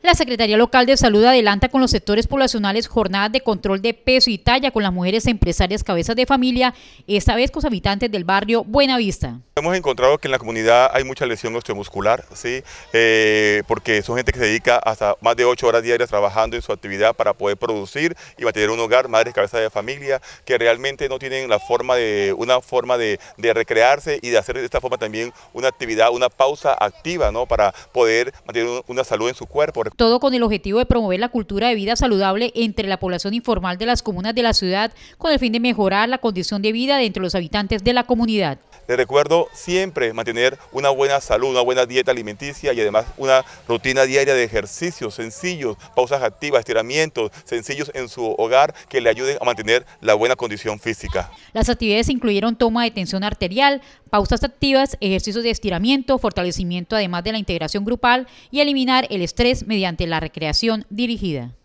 La Secretaría Local de Salud adelanta con los sectores poblacionales jornadas de control de peso y talla con las mujeres empresarias cabezas de familia, esta vez con los habitantes del barrio Buenavista. Hemos encontrado que en la comunidad hay mucha lesión osteomuscular, ¿sí? Eh, porque son gente que se dedica hasta más de ocho horas diarias trabajando en su actividad para poder producir y mantener un hogar, madres, cabeza de familia, que realmente no tienen la forma de, una forma de, recrearse y de hacer de esta forma también una actividad, una pausa activa ¿no? para poder mantener una salud en su cuerpo. Todo con el objetivo de promover la cultura de vida saludable entre la población informal de las comunas de la ciudad con el fin de mejorar la condición de vida de entre los habitantes de la comunidad. Les recuerdo siempre mantener una buena salud, una buena dieta alimenticia y además una rutina diaria de ejercicios sencillos, pausas activas, estiramientos sencillos en su hogar que le ayuden a mantener la buena condición física. Las actividades incluyeron toma de tensión arterial, pausas activas, ejercicios de estiramiento, fortalecimiento además de la integración grupal y eliminar el estrés mediante la recreación dirigida.